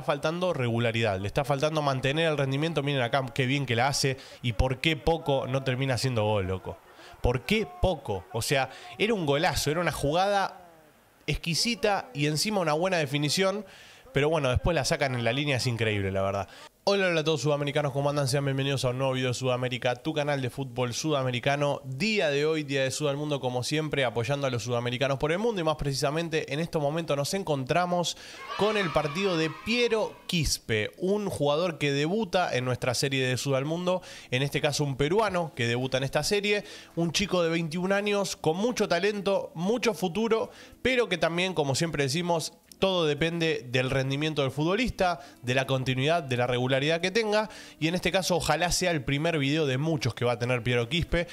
está faltando regularidad, le está faltando mantener el rendimiento. Miren acá qué bien que la hace y por qué poco no termina haciendo gol, loco. ¿Por qué poco? O sea, era un golazo, era una jugada exquisita y encima una buena definición. Pero bueno, después la sacan en la línea, es increíble, la verdad. Hola, a todos sudamericanos, ¿cómo andan? Sean bienvenidos a un nuevo video de Sudamérica, tu canal de fútbol sudamericano. Día de hoy, día de Sud Mundo, como siempre, apoyando a los sudamericanos por el mundo y más precisamente en estos momentos nos encontramos con el partido de Piero Quispe, un jugador que debuta en nuestra serie de Sud Mundo, en este caso un peruano que debuta en esta serie, un chico de 21 años con mucho talento, mucho futuro, pero que también, como siempre decimos, todo depende del rendimiento del futbolista, de la continuidad, de la regularidad que tenga. Y en este caso, ojalá sea el primer video de muchos que va a tener Piero Quispe.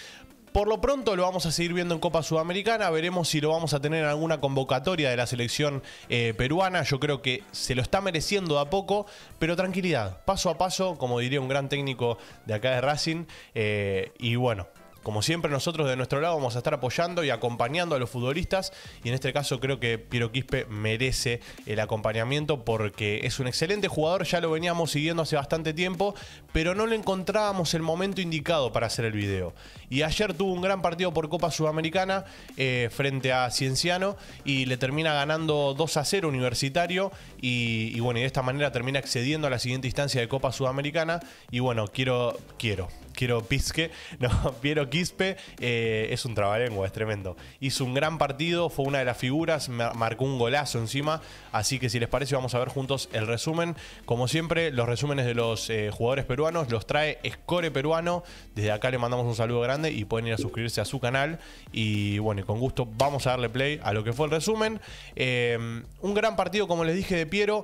Por lo pronto lo vamos a seguir viendo en Copa Sudamericana, veremos si lo vamos a tener en alguna convocatoria de la selección eh, peruana, yo creo que se lo está mereciendo a poco, pero tranquilidad, paso a paso, como diría un gran técnico de acá de Racing, eh, y bueno, como siempre, nosotros de nuestro lado vamos a estar apoyando y acompañando a los futbolistas. Y en este caso creo que Piero Quispe merece el acompañamiento porque es un excelente jugador, ya lo veníamos siguiendo hace bastante tiempo, pero no le encontrábamos el momento indicado para hacer el video. Y ayer tuvo un gran partido por Copa Sudamericana eh, frente a Cienciano y le termina ganando 2 a 0 Universitario. Y, bueno, y de esta manera termina accediendo a la siguiente instancia de Copa Sudamericana. Y bueno, quiero, quiero, Piero Pisque, no, Piero Quispe, eh, es un trabalengua, es tremendo. Hizo un gran partido, fue una de las figuras, marcó un golazo encima, así que si les parece vamos a ver juntos el resumen. Como siempre, los resúmenes de los eh, jugadores peruanos los trae Score Peruano, desde acá le mandamos un saludo grande y pueden ir a suscribirse a su canal y bueno, con gusto vamos a darle play a lo que fue el resumen. Eh, un gran partido, como les dije, de Piero.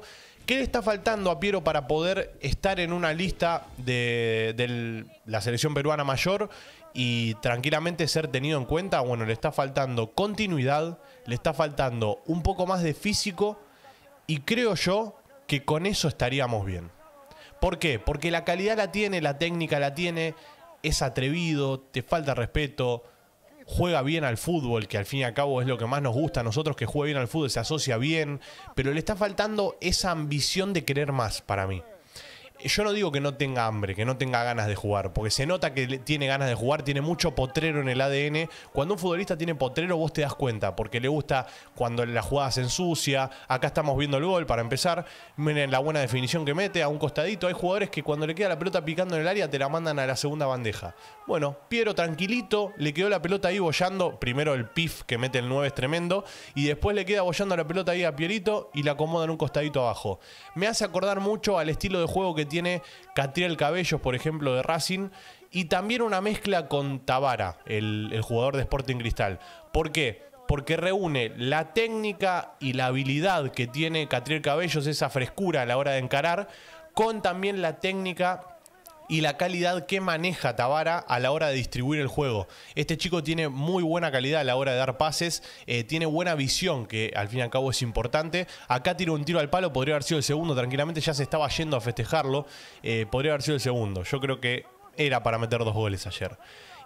¿Qué le está faltando a Piero para poder estar en una lista de, la selección peruana mayor y tranquilamente ser tenido en cuenta? Bueno, le está faltando continuidad, le está faltando un poco más de físico y creo yo que con eso estaríamos bien. ¿Por qué? Porque la calidad la tiene, la técnica la tiene, es atrevido, te falta respeto, juega bien al fútbol, que al fin y al cabo es lo que más nos gusta a nosotros, que juega bien al fútbol, se asocia bien, pero le está faltando esa ambición de querer más para mí yo no digo que no tenga hambre, que no tenga ganas de jugar, porque se nota que tiene ganas de jugar, tiene mucho potrero en el ADN. Cuando un futbolista tiene potrero, vos te das cuenta, porque le gusta cuando la jugada se ensucia. Acá estamos viendo el gol para empezar. Miren la buena definición que mete a un costadito. Hay jugadores que cuando le queda la pelota picando en el área, te la mandan a la segunda bandeja. Bueno, Piero tranquilito, le quedó la pelota ahí bollando. Primero el pif que mete el 9 es tremendo, y después le queda bollando la pelota ahí a Pierito y la acomoda en un costadito abajo. Me hace acordar mucho al estilo de juego que tiene Catriel Cabellos, por ejemplo, de Racing, y también una mezcla con Tabara, el, el jugador de Sporting Cristal. ¿Por qué? porque reúne la técnica y la habilidad que tiene Catriel Cabellos, esa frescura a la hora de encarar, con también la técnica y la calidad que maneja Tabara a la hora de distribuir el juego. Este chico tiene muy buena calidad a la hora de dar pases, eh, tiene buena visión, que al fin y al cabo es importante. Acá tiró un tiro al palo, podría haber sido el segundo, tranquilamente ya se estaba yendo a festejarlo, eh, podría haber sido el segundo. Yo creo que era para meter dos goles ayer.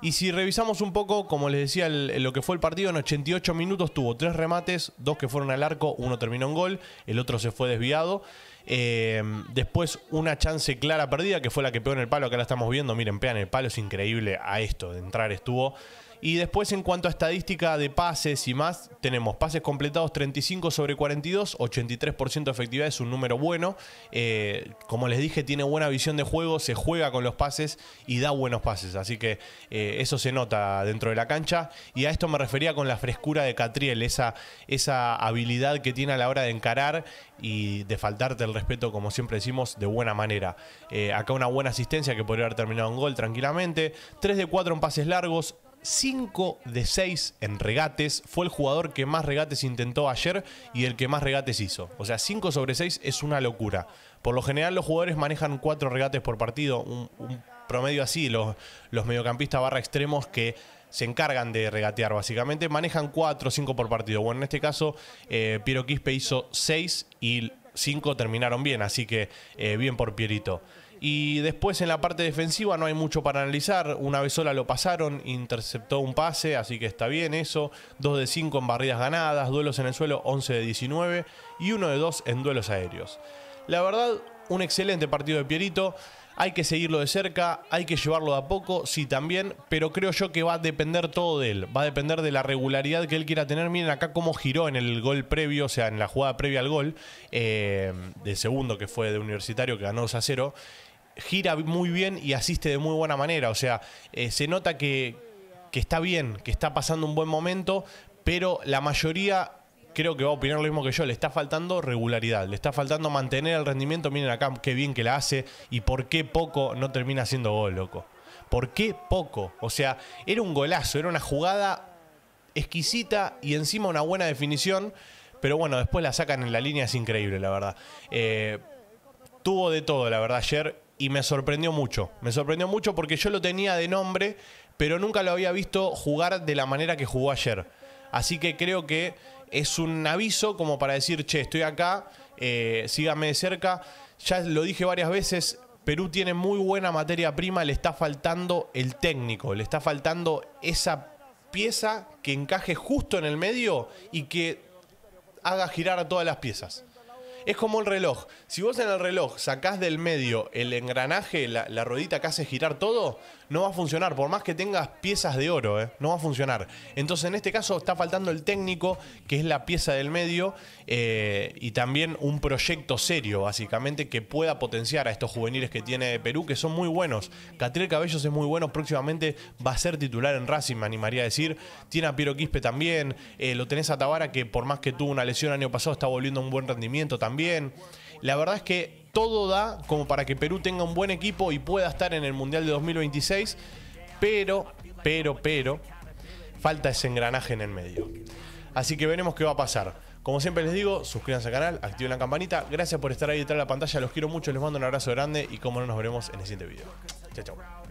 Y si revisamos un poco, como les decía, lo que fue el partido, en 88 minutos tuvo tres remates, dos que fueron al arco, uno terminó en gol, el otro se fue desviado. Eh, después una chance clara perdida, que fue la que pegó en el palo, acá la estamos viendo, miren, pean el palo, es increíble a esto, de entrar estuvo. Y después en cuanto a estadística de pases y más, tenemos pases completados 35 sobre 42, 83% de efectividad es un número bueno. Eh, como les dije, tiene buena visión de juego, se juega con los pases y da buenos pases. Así que eh, eso se nota dentro de la cancha. Y a esto me refería con la frescura de Catriel, esa, esa habilidad que tiene a la hora de encarar y de faltarte el respeto, como siempre decimos, de buena manera. Eh, acá una buena asistencia que podría haber terminado en gol tranquilamente. 3 de 4 en pases largos, 5 de 6 en regates. Fue el jugador que más regates intentó ayer y el que más regates hizo. O sea, 5 sobre 6 es una locura. Por lo general los jugadores manejan 4 regates por partido, un, promedio así. Los, mediocampistas barra extremos que se encargan de regatear básicamente, manejan 4 o 5 por partido. Bueno, en este caso eh, Piero Quispe hizo 6 y 5 terminaron bien, así que eh, bien por Pierito. Y después en la parte defensiva no hay mucho para analizar. Una vez sola lo pasaron, interceptó un pase, así que está bien eso. 2 de 5 en barridas ganadas, duelos en el suelo 11 de 19 y 1 de 2 en duelos aéreos. La verdad, un excelente partido de Pierito. Hay que seguirlo de cerca, hay que llevarlo de a poco, sí también, pero creo yo que va a depender todo de él, va a depender de la regularidad que él quiera tener. Miren acá cómo giró en el gol previo, o sea, en la jugada previa al gol, de eh, del segundo que fue de Universitario que ganó 2 a 0 gira muy bien y asiste de muy buena manera. O sea, eh, se nota que, está bien, que está pasando un buen momento, pero la mayoría creo que va a opinar lo mismo que yo. Le está faltando regularidad, le está faltando mantener el rendimiento. Miren acá qué bien que la hace y por qué poco no termina siendo gol, loco. ¿Por qué poco? O sea, era un golazo, era una jugada exquisita y encima una buena definición. Pero bueno, después la sacan en la línea, es increíble, la verdad. Eh, tuvo de todo, la verdad, ayer y me sorprendió mucho. Me sorprendió mucho porque yo lo tenía de nombre, pero nunca lo había visto jugar de la manera que jugó ayer. Así que creo que es un aviso como para decir, che, estoy acá, eh, síganme de cerca. Ya lo dije varias veces, Perú tiene muy buena materia prima, le está faltando el técnico, le está faltando esa pieza que encaje justo en el medio y que haga girar a todas las piezas. Es como el reloj. Si vos en el reloj sacás del medio el engranaje, la, la ruedita que hace girar todo, no va a funcionar. Por más que tengas piezas de oro, eh, no va a funcionar. Entonces, en este caso, está faltando el técnico, que es la pieza del medio, eh, y también un proyecto serio, básicamente, que pueda potenciar a estos juveniles que tiene Perú, que son muy buenos. Catriel Cabellos es muy bueno, próximamente va a ser titular en Racing, me animaría a decir. Tiene a Piero Quispe también. Eh, lo tenés a Tabara, que por más que tuvo una lesión el año pasado, está volviendo a un buen rendimiento también la verdad es que todo da como para que Perú tenga un buen equipo y pueda estar en el Mundial de 2026, pero, pero, pero, falta ese engranaje en el medio. Así que veremos qué va a pasar. Como siempre les digo, suscríbanse al canal, activen la campanita. Gracias por estar ahí detrás de la pantalla, los quiero mucho, les mando un abrazo grande y como no nos veremos en el siguiente video. Chao, chao.